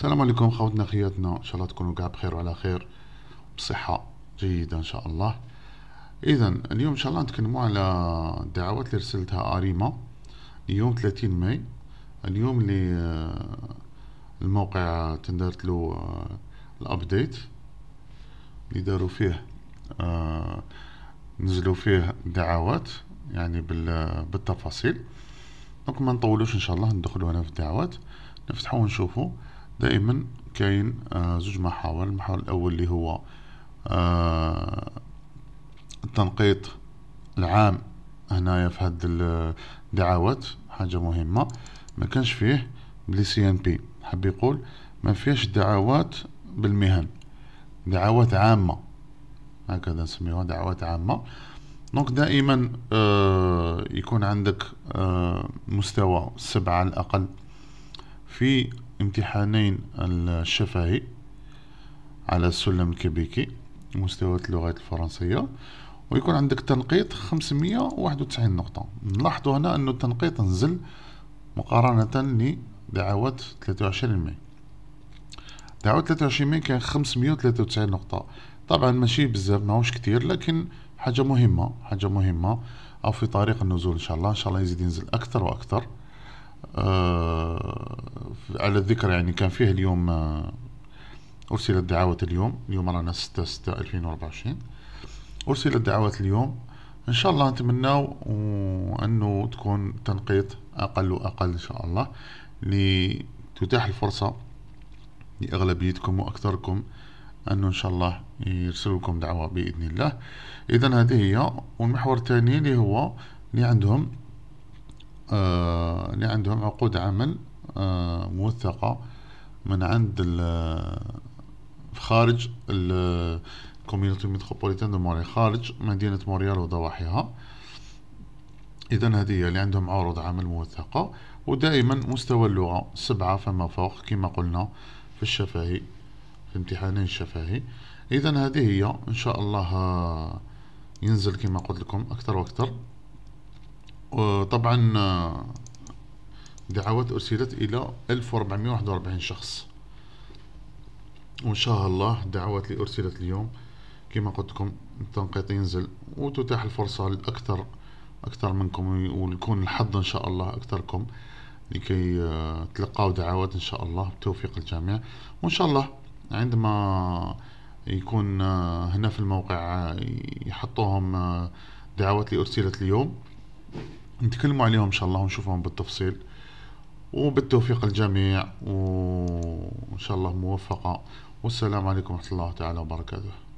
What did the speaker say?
السلام عليكم خوتنا خياتنا ان شاء الله تكونوا كاع بخير وعلى خير بصحة جيدة ان شاء الله اذا اليوم ان شاء الله نتكلموا على الدعوات اللي رسلتها اريما يوم 30 ماي اليوم اللي آه، الموقع تندرت له آه، الابديت اللي داروا فيه آه، نزلوا فيه دعوات يعني بالتفاصيل دونك ما نطولوش ان شاء الله ندخلوا هنا في الدعوات نفتحوا ونشوفوا دائما كاين آه، زوج محاور المحور الأول اللي هو آه، التنقيط العام هنايا في هاد الدعوات حاجة مهمة ما كانش فيه بلي سي ان بي حاب يقول ما فيهش دعوات بالمهن دعوات عامة هكذا نسميوها دعوات عامة دونك دائما آه، يكون عندك مستوى سبعة على الأقل في امتحانين الشفهي على السلم الكبيكي مستويات اللغات الفرنسية ويكون عندك تنقيط 591 نقطة نلاحظوا هنا أن التنقيط نزل مقارنة لدعوة 23 ماي دعوة 23 ماي كان 593 نقطة طبعا ماشي بزاف ماهوش كتير لكن حاجة مهمة حاجة مهمة أو في طريق النزول إن شاء الله إن شاء الله يزيد ينزل أكثر وأكثر آه، على الذكر يعني كان فيه اليوم آه، أرسلت دعوة اليوم اليوم رانا ستة ستة ألفين وأربعة أرسلت دعوة اليوم إن شاء الله نتمناو أنه تكون تنقيط أقل وأقل إن شاء الله لتتاح الفرصة لأغلبيتكم وأكثركم أنه إن شاء الله يرسلوا لكم دعوة بإذن الله إذا هذه هي والمحور الثاني اللي هو اللي عندهم آه، اللي عندهم عقود عمل آه، موثقة من عند آه، خارج الكوميونتي ميتروبوليتان دو موريال خارج مدينة موريال وضواحيها إذا هذه اللي عندهم عروض عمل موثقة ودائما مستوى اللغة سبعة فما فوق كما قلنا في الشفاهي في امتحانين الشفاهي إذا هذه هي إن شاء الله ينزل كما قلت لكم أكثر وأكثر آه، طبعا آه، دعوات أرسلت إلى 1441 شخص وإن شاء الله الدعوات اللي أرسلت اليوم كما قلت لكم التنقيط ينزل وتتاح الفرصة لأكثر أكثر منكم ويكون الحظ إن شاء الله أكثركم لكي آه، تلقاو دعوات إن شاء الله بتوفيق الجميع وإن شاء الله عندما يكون هنا في الموقع يحطوهم دعوات اللي أرسلت اليوم نتكلموا عليهم ان شاء الله ونشوفهم بالتفصيل وبالتوفيق الجميع وان شاء الله موفقه والسلام عليكم ورحمه الله تعالى وبركاته